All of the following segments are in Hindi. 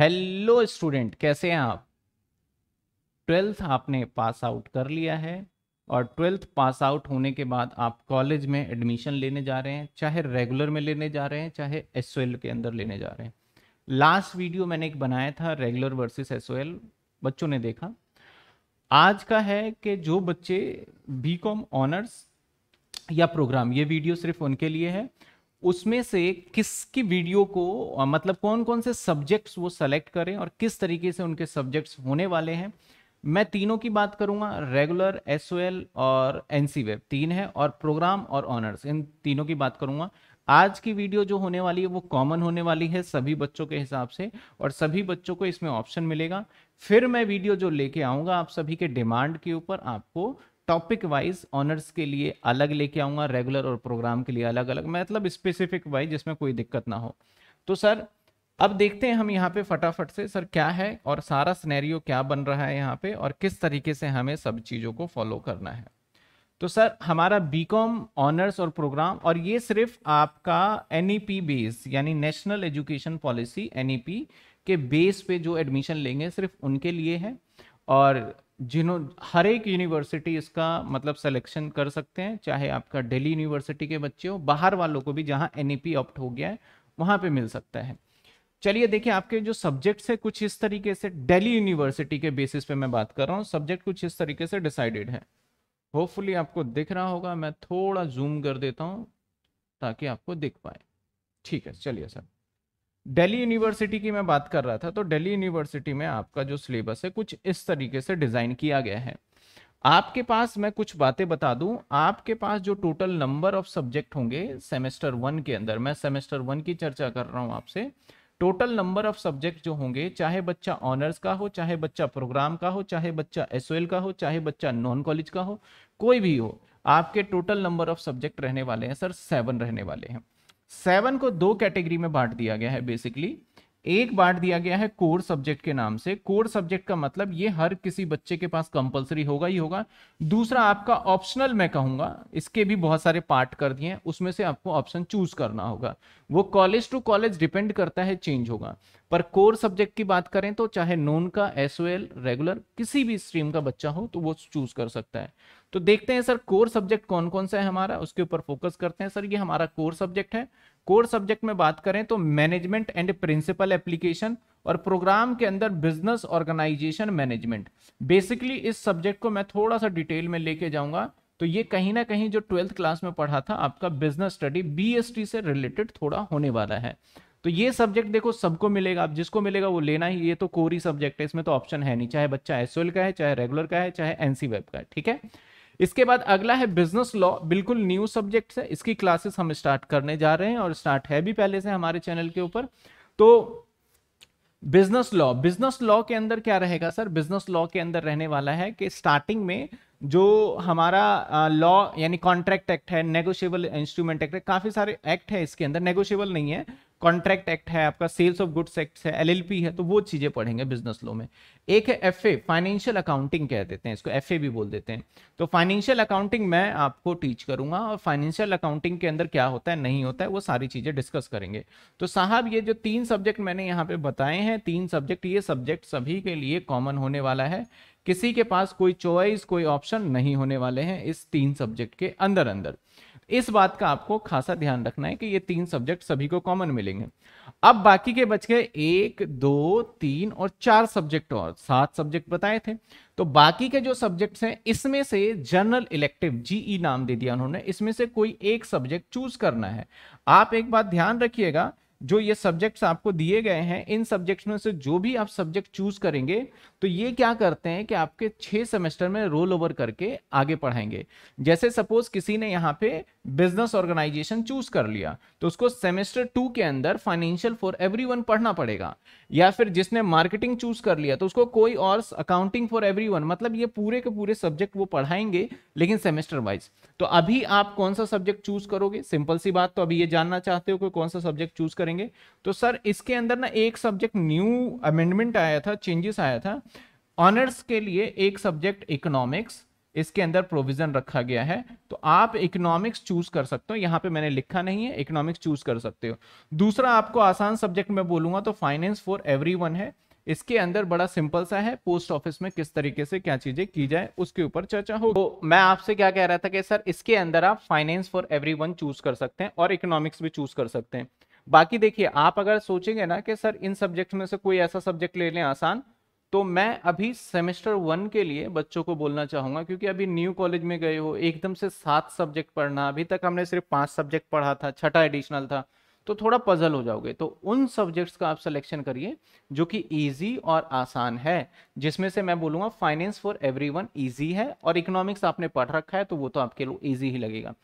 हेलो स्टूडेंट कैसे हैं आप ट्वेल्थ आपने पास आउट कर लिया है और ट्वेल्थ पास आउट होने के बाद आप कॉलेज में एडमिशन लेने जा रहे हैं चाहे रेगुलर में लेने जा रहे हैं चाहे एस के अंदर लेने जा रहे हैं लास्ट वीडियो मैंने एक बनाया था रेगुलर वर्सेस एस बच्चों ने देखा आज का है कि जो बच्चे बी ऑनर्स या प्रोग्राम ये वीडियो सिर्फ उनके लिए है उसमें से किसकी वीडियो को मतलब कौन कौन से सब्जेक्ट्स वो सेलेक्ट करें और किस तरीके से उनके सब्जेक्ट्स होने वाले हैं मैं तीनों की बात करूंगा रेगुलर एस और एन वेब तीन है और प्रोग्राम और ऑनर्स इन तीनों की बात करूंगा आज की वीडियो जो होने वाली है वो कॉमन होने वाली है सभी बच्चों के हिसाब से और सभी बच्चों को इसमें ऑप्शन मिलेगा फिर मैं वीडियो जो लेके आऊंगा आप सभी के डिमांड के ऊपर आपको टॉपिक वाइज ऑनर्स के लिए अलग लेके आऊँगा रेगुलर और प्रोग्राम के लिए अलग अलग मतलब स्पेसिफिक वाइज जिसमें कोई दिक्कत ना हो तो सर अब देखते हैं हम यहाँ पे फटाफट से सर क्या है और सारा स्नैरियो क्या बन रहा है यहाँ पे और किस तरीके से हमें सब चीज़ों को फॉलो करना है तो सर हमारा बी कॉम ऑनर्स और प्रोग्राम और ये सिर्फ आपका एन ई पी बेस यानी national education policy N E P के बेस पे जो एडमिशन लेंगे सिर्फ उनके लिए है और जिन्हों हर एक यूनिवर्सिटी इसका मतलब सिलेक्शन कर सकते हैं चाहे आपका दिल्ली यूनिवर्सिटी के बच्चे हो बाहर वालों को भी जहां एन ई ऑप्ट हो गया है वहां पे मिल सकता है चलिए देखिए आपके जो सब्जेक्ट्स है कुछ इस तरीके से दिल्ली यूनिवर्सिटी के बेसिस पे मैं बात कर रहा हूँ सब्जेक्ट कुछ इस तरीके से डिसाइडेड है होपफुली आपको दिख रहा होगा मैं थोड़ा जूम कर देता हूँ ताकि आपको दिख पाए ठीक है चलिए सर दिल्ली यूनिवर्सिटी की मैं बात कर रहा था तो दिल्ली यूनिवर्सिटी में आपका जो सिलेबस है कुछ इस तरीके से डिज़ाइन किया गया है आपके पास मैं कुछ बातें बता दूं आपके पास जो टोटल नंबर ऑफ सब्जेक्ट होंगे सेमेस्टर वन के अंदर मैं सेमेस्टर वन की चर्चा कर रहा हूं आपसे टोटल नंबर ऑफ सब्जेक्ट जो होंगे चाहे बच्चा ऑनर्स का हो चाहे बच्चा प्रोग्राम का हो चाहे बच्चा एस का हो चाहे बच्चा नॉन कॉलेज का हो कोई भी हो आपके टोटल नंबर ऑफ सब्जेक्ट रहने वाले हैं सर सेवन रहने वाले हैं सेवन को दो कैटेगरी में बांट दिया गया है बेसिकली एक बांट दिया गया है कोर सब्जेक्ट के नाम से कोर सब्जेक्ट का मतलब ये हर किसी बच्चे के पास कंपलसरी होगा ही होगा दूसरा आपका ऑप्शनल मैं कहूंगा इसके भी बहुत सारे पार्ट कर दिए हैं उसमें से आपको ऑप्शन चूज करना होगा वो कॉलेज टू कॉलेज डिपेंड करता है चेंज होगा पर कोर सब्जेक्ट की बात करें तो चाहे नोन का एस रेगुलर किसी भी स्ट्रीम का बच्चा हो तो वो चूज कर सकता है तो देखते हैं सर कोर सब्जेक्ट कौन कौन सा है हमारा उसके ऊपर फोकस करते हैं सर ये हमारा कोर सब्जेक्ट है कोर सब्जेक्ट में बात करें तो मैनेजमेंट एंड प्रिंसिपल एप्लीकेशन और प्रोग्राम के अंदर बिजनेस ऑर्गेनाइजेशन मैनेजमेंट बेसिकली इस सब्जेक्ट को मैं थोड़ा सा डिटेल में लेके जाऊंगा तो ये कहीं ना कहीं जो ट्वेल्थ क्लास में पढ़ा था आपका बिजनेस स्टडी बी से रिलेटेड थोड़ा होने वाला है तो ये सब्जेक्ट देखो सबको मिलेगा आप जिसको मिलेगा वो लेना ही ये तो कोरी सब्जेक्ट है इसमें तो ऑप्शन है नहीं चाहे बच्चा एसओएल का है चाहे रेगुलर का है चाहे एनसी वेब का है ठीक है इसके बाद अगला है बिजनेस लॉ बिल्कुल न्यू सब्जेक्ट है इसकी क्लासेस हम स्टार्ट करने जा रहे हैं और स्टार्ट है भी पहले से हमारे चैनल के ऊपर तो बिजनेस लॉ बिजनेस लॉ के अंदर क्या रहेगा सर बिजनेस लॉ के अंदर रहने वाला है कि स्टार्टिंग में जो हमारा लॉ यानी कॉन्ट्रैक्ट एक्ट है नेगोशिएबल इंस्ट्रूमेंट एक्ट है काफ़ी सारे एक्ट है इसके अंदर नेगोशिएबल नहीं है कॉन्ट्रैक्ट एक्ट है आपका सेल्स ऑफ गुड्स एक्ट है एल है तो वो चीजें पढ़ेंगे बिजनेस लो में एक है ए फाइनेंशियल अकाउंटिंग कह देते हैं इसको एफ भी बोल देते हैं तो फाइनेंशियल अकाउंटिंग मैं आपको टीच करूंगा और फाइनेंशियल अकाउंटिंग के अंदर क्या होता है नहीं होता है वो सारी चीजें डिस्कस करेंगे तो साहब ये जो तीन सब्जेक्ट मैंने यहाँ पे बताए हैं तीन सब्जेक्ट ये सब्जेक्ट सभी के लिए कॉमन होने वाला है किसी के पास कोई चॉइस कोई ऑप्शन नहीं होने वाले हैं इस तीन सब्जेक्ट के अंदर अंदर इस बात का आपको खासा ध्यान रखना है कि ये तीन सब्जेक्ट सभी को कॉमन मिलेंगे अब बाकी के बच गए एक दो तीन और चार सब्जेक्ट और सात सब्जेक्ट बताए थे तो बाकी के जो सब्जेक्ट्स हैं इसमें से जनरल इलेक्टिव जीई नाम दे दिया उन्होंने इसमें से कोई एक सब्जेक्ट चूज करना है आप एक बात ध्यान रखिएगा जो ये सब्जेक्ट्स आपको दिए गए हैं इन सब्जेक्ट्स में से जो भी आप सब्जेक्ट चूज करेंगे तो ये क्या करते हैं कि आपके छः सेमेस्टर में रोल ओवर करके आगे पढ़ाएंगे जैसे सपोज किसी ने यहाँ पे बिजनेस ऑर्गेनाइजेशन चूज कर लिया तो उसको सेमेस्टर टू के अंदर फाइनेंशियल फॉर एवरी पढ़ना पड़ेगा या फिर जिसने मार्केटिंग चूज कर लिया तो उसको कोई और अकाउंटिंग फॉर एवरी मतलब ये पूरे के पूरे सब्जेक्ट वो पढ़ाएंगे लेकिन सेमेस्टर वाइज तो अभी आप कौन सा सब्जेक्ट चूज करोगे सिंपल सी बात तो अभी ये जानना चाहते हो कि कौन सा सब्जेक्ट चूज करेंगे तो सर इसके अंदर ना एक सब्जेक्ट न्यू अमेंडमेंट आया था चेंजेस आया था ऑनर्स के लिए एक सब्जेक्ट इकोनॉमिक्स इसके अंदर प्रोविजन रखा गया है तो आप इकोनॉमिक्स चूज कर सकते हो यहां पे मैंने लिखा नहीं है इकोनॉमिक्स चूज कर सकते हो दूसरा आपको आसान सब्जेक्ट में बोलूंगा तो फाइनेंस फॉर एवरी है इसके अंदर बड़ा सिंपल सा है पोस्ट ऑफिस में किस तरीके से क्या चीजें की जाए उसके ऊपर चर्चा हो तो मैं आपसे क्या कह रहा था कि सर इसके अंदर आप फाइनेंस फॉर एवरी चूज कर सकते हैं और इकोनॉमिक्स भी चूज कर सकते हैं बाकी देखिए आप अगर सोचेंगे ना कि सर इन सब्जेक्ट में से कोई ऐसा सब्जेक्ट ले लें आसान तो मैं अभी सेमेस्टर वन के लिए बच्चों को बोलना चाहूंगा क्योंकि अभी न्यू कॉलेज में गए हो एकदम से सात सब्जेक्ट पढ़ना अभी तक हमने सिर्फ पांच सब्जेक्ट पढ़ा था छठा एडिशनल था तो थोड़ा पजल हो जाओगे तो उन सब्जेक्ट्स का आप सिलेक्शन करिए जो कि इजी और आसान है जिसमें से मैं बोलूंगा फाइनेंस फॉर एवरीवन इजी है और इकोनॉमिक्स आपने पढ़ रखा है तो वो तो आपके लिए ईजी ही लगेगा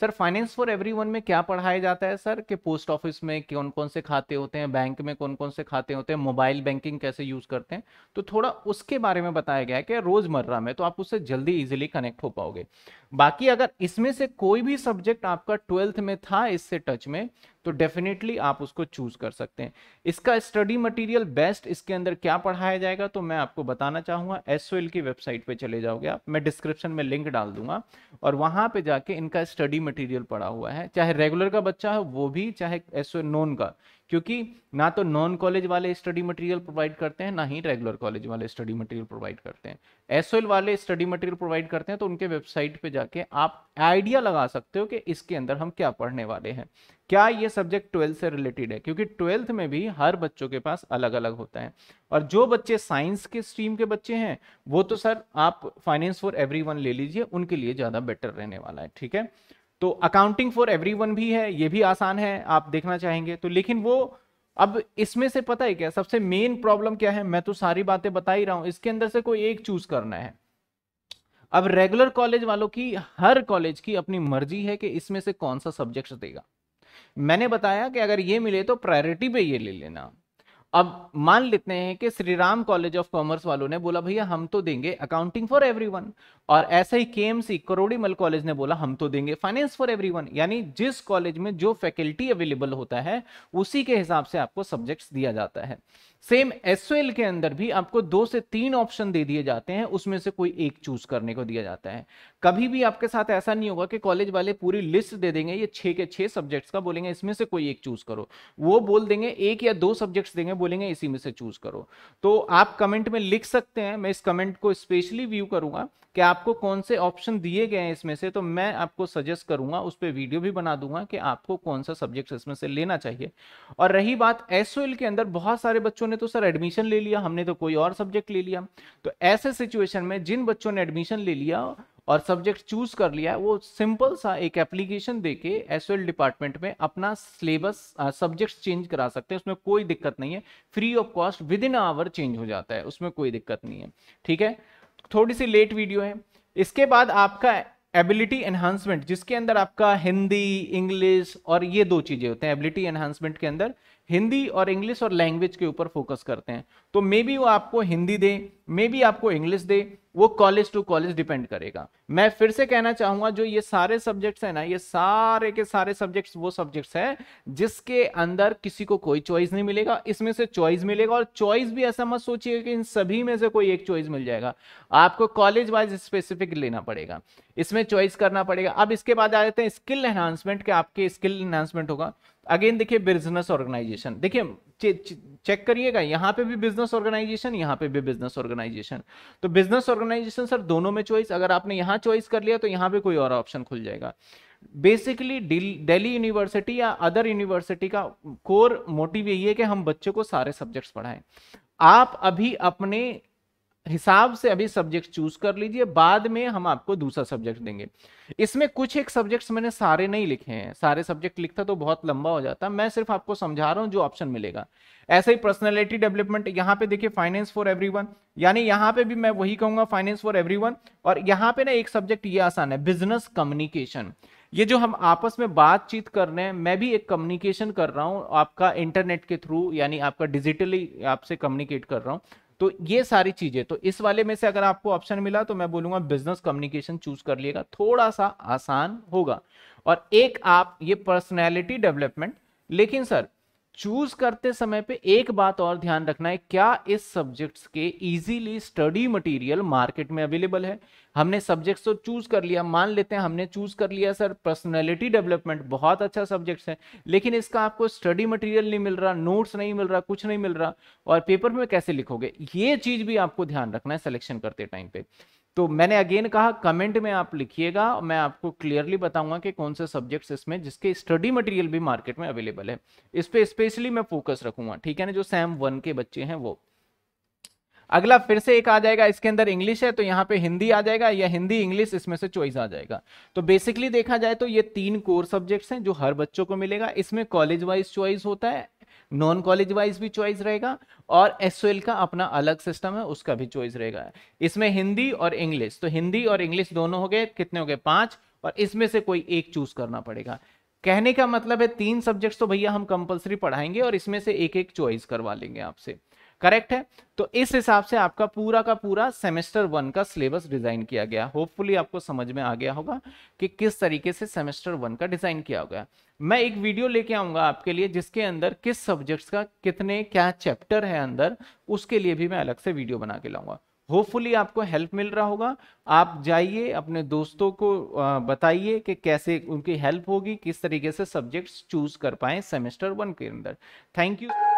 सर फाइनेंस फॉर एवरीवन में क्या पढ़ाया जाता है सर कि पोस्ट ऑफिस में कौन कौन से खाते होते हैं बैंक में कौन कौन से खाते होते हैं मोबाइल बैंकिंग कैसे यूज़ करते हैं तो थोड़ा उसके बारे में बताया गया है कि रोज़मर्रा में तो आप उससे जल्दी इजीली कनेक्ट हो पाओगे बाकी अगर इसमें से कोई भी सब्जेक्ट आपका ट्वेल्थ में था इससे टच में तो डेफिनेटली आप उसको चूज कर सकते हैं इसका स्टडी मटेरियल बेस्ट इसके अंदर क्या पढ़ाया जाएगा तो मैं आपको बताना चाहूंगा एस की वेबसाइट पे चले जाओगे आप मैं डिस्क्रिप्शन में लिंक डाल दूंगा और वहां पे जाके इनका स्टडी मटेरियल पड़ा हुआ है चाहे रेगुलर का बच्चा हो वो भी चाहे एस नॉन का क्योंकि ना तो नॉन कॉलेज वाले स्टडी मटेरियल प्रोवाइड करते हैं ना ही रेगुलर कॉलेज वाले स्टडी मटेरियल प्रोवाइड करते हैं एस वाले स्टडी मटेरियल प्रोवाइड करते हैं तो उनके वेबसाइट पे जाके आप आइडिया लगा सकते हो कि इसके अंदर हम क्या पढ़ने वाले हैं क्या ये सब्जेक्ट ट्वेल्थ से रिलेटेड है क्योंकि ट्वेल्थ में भी हर बच्चों के पास अलग अलग होता है और जो बच्चे साइंस के स्ट्रीम के बच्चे हैं वो तो सर आप फाइनेंस फॉर एवरी ले लीजिए उनके लिए ज़्यादा बेटर रहने वाला है ठीक है तो अकाउंटिंग फॉर एवरी भी है ये भी आसान है आप देखना चाहेंगे तो लेकिन वो अब इसमें से पता है क्या सबसे मेन प्रॉब्लम क्या है मैं तो सारी बातें बता ही रहा हूं इसके अंदर से कोई एक चूज करना है अब रेगुलर कॉलेज वालों की हर कॉलेज की अपनी मर्जी है कि इसमें से कौन सा सब्जेक्ट देगा मैंने बताया कि अगर ये मिले तो प्रायोरिटी पे ये ले लेना अब मान लेते हैं कि Shri Ram College of Commerce वालों ने बोला भैया हम तो देंगे अकाउंटिंग फॉर एवरीवन और ऐसे ही केएमसी करोड़ीमल कॉलेज ने बोला हम तो देंगे फाइनेंस फॉर एवरीवन यानी जिस कॉलेज में जो फैकल्टी अवेलेबल होता है उसी के हिसाब से आपको सब्जेक्ट्स दिया जाता है सेम एस के अंदर भी आपको दो से तीन ऑप्शन दे दिए जाते हैं उसमें से कोई एक चूज करने को दिया जाता है कभी भी आपके साथ ऐसा नहीं होगा कि कॉलेज वाले पूरी लिस्ट दे देंगे ये छः के छः सब्जेक्ट्स का बोलेंगे इसमें से कोई एक चूज करो वो बोल देंगे एक या दो सब्जेक्ट्स देंगे बोलेंगे इसी में से चूज करो तो आप कमेंट में लिख सकते हैं मैं इस कमेंट को स्पेशली व्यू करूंगा कि आपको कौन से ऑप्शन दिए गए हैं इसमें से तो मैं आपको सजेस्ट करूंगा उस पर वीडियो भी बना दूंगा कि आपको कौन सा सब्जेक्ट इसमें से लेना चाहिए और रही बात एस के अंदर बहुत सारे बच्चों ने तो सर एडमिशन ले लिया हमने तो कोई और सब्जेक्ट ले लिया तो ऐसे सिचुएशन में जिन बच्चों ने एडमिशन ले लिया और सब्जेक्ट चूज कर लिया वो सिंपल सा एक एप्लीकेशन देके एस डिपार्टमेंट में अपना सिलेबस सब्जेक्ट्स चेंज करा सकते हैं उसमें कोई दिक्कत नहीं है free of cost within hour change हो जाता है उसमें कोई दिक्कत नहीं है ठीक है थोड़ी सी लेट वीडियो है इसके बाद आपका एबिलिटी एनहांसमेंट जिसके अंदर आपका हिंदी इंग्लिश और ये दो चीज़ें होते हैं एबिलिटी एनहांसमेंट के अंदर हिंदी और इंग्लिश और लैंग्वेज के ऊपर फोकस करते हैं तो मे बी वो आपको हिंदी दे मे बी आपको इंग्लिश दे वो कॉलेज टू कॉलेज डिपेंड करेगा मैं फिर से कहना चाहूंगा जो ये सारे सब्जेक्ट्स हैं ना ये सारे के सारे सब्जेक्ट्स वो सब्जेक्ट्स हैं जिसके अंदर किसी को कोई चॉइस नहीं मिलेगा इसमें से चॉइस मिलेगा और चॉइस भी ऐसा मत सोचिए कि इन सभी में से कोई एक चॉइस मिल जाएगा आपको कॉलेज वाइज स्पेसिफिक लेना पड़ेगा इसमें चॉइस करना पड़ेगा अब इसके बाद आ जाते हैं स्किल एनहांसमेंट के आपके स्किल एनहांसमेंट होगा अगेन देखिए बिजनेस ऑर्गेनाइजेशन देखिए चेक करिएगा यहाँ पे भी बिजनेस ऑर्गेनाइजेशन यहाँ पे भी बिजनेस ऑर्गेनाइजेशन तो बिजनेस ऑर्गेनाइजेशन सर दोनों में चॉइस अगर आपने यहाँ चॉइस कर लिया तो यहाँ पे कोई और ऑप्शन खुल जाएगा बेसिकली दिल्ली यूनिवर्सिटी या अदर यूनिवर्सिटी का कोर मोटिव यही है कि हम बच्चों को सारे सब्जेक्ट्स पढ़ाएं आप अभी अपने हिसाब से अभी सब्जेक्ट चूज कर लीजिए बाद में हम आपको दूसरा सब्जेक्ट देंगे इसमें कुछ एक सब्जेक्ट्स मैंने सारे नहीं लिखे हैं सारे सब्जेक्ट लिखता तो बहुत लंबा हो जाता मैं सिर्फ आपको समझा रहा हूँ जो ऑप्शन मिलेगा ऐसे ही पर्सनैलिटी डेवलपमेंट यहाँ पे देखिए फाइनेंस फॉर एवरी यानी यहाँ पे भी मैं वही कहूंगा फाइनेंस फॉर एवरी और यहाँ पे ना एक सब्जेक्ट ये आसान है बिजनेस कम्युनिकेशन ये जो हम आपस में बातचीत कर रहे हैं मैं भी एक कम्युनिकेशन कर रहा हूँ आपका इंटरनेट के थ्रू यानी आपका डिजिटली आपसे कम्युनिकेट कर रहा हूँ तो ये सारी चीजें तो इस वाले में से अगर आपको ऑप्शन मिला तो मैं बोलूंगा बिजनेस कम्युनिकेशन चूज कर लिएगा थोड़ा सा आसान होगा और एक आप ये पर्सनैलिटी डेवलपमेंट लेकिन सर चूज करते समय पे एक बात और ध्यान रखना है क्या इस सब्जेक्ट्स के इजीली स्टडी मटेरियल मार्केट में अवेलेबल है हमने सब्जेक्ट्स तो चूज कर लिया मान लेते हैं हमने चूज कर लिया सर पर्सनैलिटी डेवलपमेंट बहुत अच्छा सब्जेक्ट्स है लेकिन इसका आपको स्टडी मटेरियल नहीं मिल रहा नोट्स नहीं मिल रहा कुछ नहीं मिल रहा और पेपर में कैसे लिखोगे ये चीज भी आपको ध्यान रखना है सिलेक्शन करते टाइम पे तो मैंने अगेन कहा कमेंट में आप लिखिएगा मैं आपको क्लियरली बताऊंगा कि कौन से सब्जेक्ट्स इसमें जिसके स्टडी मटेरियल भी मार्केट में अवेलेबल है इस पर स्पेशली मैं फोकस रखूंगा ठीक है ना जो सैम वन के बच्चे हैं वो अगला फिर से एक आ जाएगा इसके अंदर इंग्लिश है तो यहाँ पे हिंदी आ जाएगा या हिंदी इंग्लिश इसमें से चॉइस आ जाएगा तो बेसिकली देखा जाए तो ये तीन कोर सब्जेक्ट्स हैं जो हर बच्चों को मिलेगा इसमें कॉलेज वाइज चॉइस होता है नॉन कॉलेज वाइज भी चॉइस रहेगा और एस का अपना अलग सिस्टम है उसका भी चॉइस रहेगा इसमें हिंदी और इंग्लिश तो हिंदी और इंग्लिश दोनों हो गए कितने हो गए पांच और इसमें से कोई एक चूज करना पड़ेगा कहने का मतलब है तीन सब्जेक्ट्स तो भैया हम कंपलसरी पढ़ाएंगे और इसमें से एक एक चॉइस करवा लेंगे आपसे करेक्ट है तो इस हिसाब से आपका पूरा का पूरा सेमेस्टर वन का सिलेबस डिजाइन किया गया होपफुली आपको समझ में आ गया होगा कि किस तरीके से सेमेस्टर वन का डिजाइन किया गया मैं एक वीडियो लेके आऊंगा आपके लिए जिसके अंदर किस सब्जेक्ट्स का कितने क्या चैप्टर है अंदर उसके लिए भी मैं अलग से वीडियो बना के लाऊंगा होपफुली आपको हेल्प मिल रहा होगा आप जाइए अपने दोस्तों को बताइए कि कैसे उनकी हेल्प होगी किस तरीके से सब्जेक्ट्स चूज कर पाए सेमेस्टर वन के अंदर थैंक यू